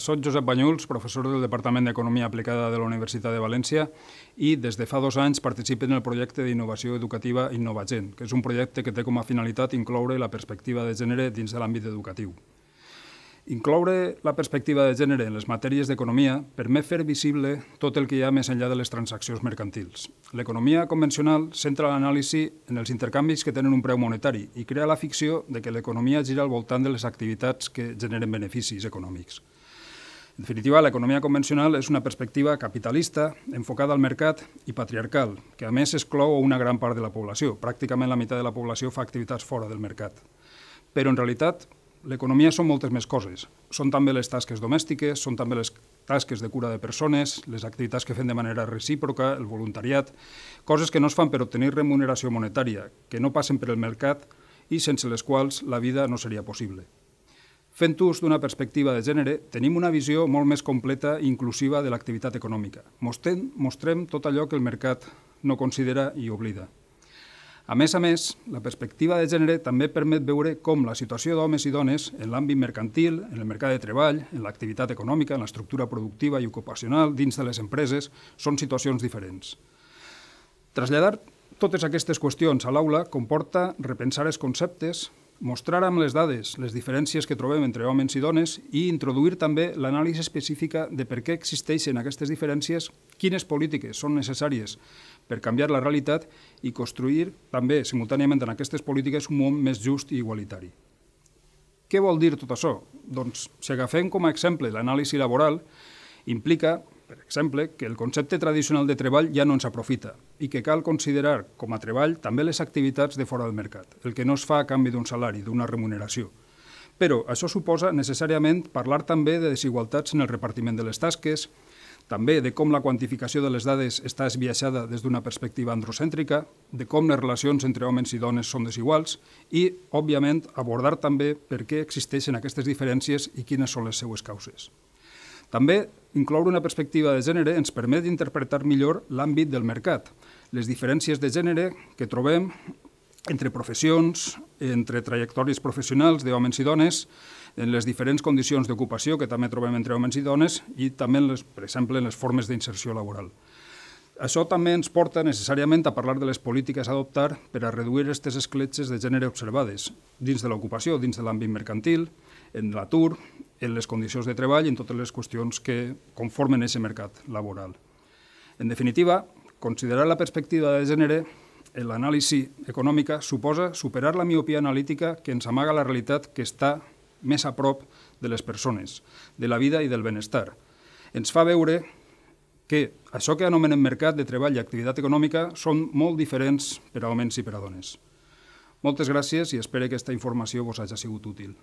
Soc Josep Banyuls, professor del Departament d'Economia Aplicada de la Universitat de València i des de fa dos anys participo en el projecte d'innovació educativa Innovagent, que és un projecte que té com a finalitat incloure la perspectiva de gènere dins de l'àmbit educatiu. Incloure la perspectiva de gènere en les matèries d'economia permet fer visible tot el que hi ha més enllà de les transaccions mercantils. L'economia convencional centra l'anàlisi en els intercanvis que tenen un preu monetari i crea la ficció de que l'economia gira al voltant de les activitats que generen beneficis econòmics. En definitiva, l'economia convencional és una perspectiva capitalista, enfocada al mercat i patriarcal, que a més exclou una gran part de la població. Pràcticament la meitat de la població fa activitats fora del mercat. Però en realitat, l'economia són moltes més coses. Són també les tasques domèstiques, són també les tasques de cura de persones, les activitats que fem de manera recíproca, el voluntariat, coses que no es fan per obtenir remuneració monetària, que no passen per el mercat i sense les quals la vida no seria possible. Fent ús d'una perspectiva de gènere, tenim una visió molt més completa i inclusiva de l'activitat econòmica. Mostrem, mostrem tot allò que el mercat no considera i oblida. A més a més, la perspectiva de gènere també permet veure com la situació d'homes i dones en l'àmbit mercantil, en el mercat de treball, en l'activitat econòmica, en l'estructura productiva i ocupacional dins de les empreses, són situacions diferents. Traslladar totes aquestes qüestions a l'aula comporta repensar els conceptes, mostrar amb les dades les diferències que trobem entre homes i dones i introduir també l'anàlisi específica de per què existeixen aquestes diferències, quines polítiques són necessàries per canviar la realitat i construir també simultàniament en aquestes polítiques un món més just i igualitari. Què vol dir tot això? Doncs si agafem com a exemple l'anàlisi laboral, implica per exemple, que el concepte tradicional de treball ja no ens aprofita i que cal considerar com a treball també les activitats de fora del mercat, el que no es fa a canvi d'un salari, d'una remuneració. Però això suposa necessàriament parlar també de desigualtats en el repartiment de les tasques, també de com la quantificació de les dades està esbiaixada des d'una perspectiva androcèntrica, de com les relacions entre homes i dones són desiguals i, òbviament, abordar també per què existeixen aquestes diferències i quines són les seues causes. També incloure una perspectiva de gènere ens permet interpretar millor l'àmbit del mercat, les diferències de gènere que trobem entre professions, entre trajectòries professionals d'homes i dones, en les diferents condicions d'ocupació que també trobem entre homes i dones i també, les, per exemple, en les formes d'inserció laboral. Això també ens porta necessàriament a parlar de les polítiques a adoptar per a reduir aquestes escletxes de gènere observades, dins de l'ocupació, dins de l'àmbit mercantil, en l'atur, en les condicions de treball i en totes les qüestions que conformen aquest mercat laboral. En definitiva, considerar la perspectiva de gènere en l'anàlisi econòmica suposa superar la miopia analítica que ens amaga la realitat que està més a prop de les persones, de la vida i del benestar. Ens fa veure que això que anomenem mercat de treball i activitat econòmica són molt diferents per a homes i per a dones. Moltes gràcies i espero que aquesta informació vos hagi sigut útil.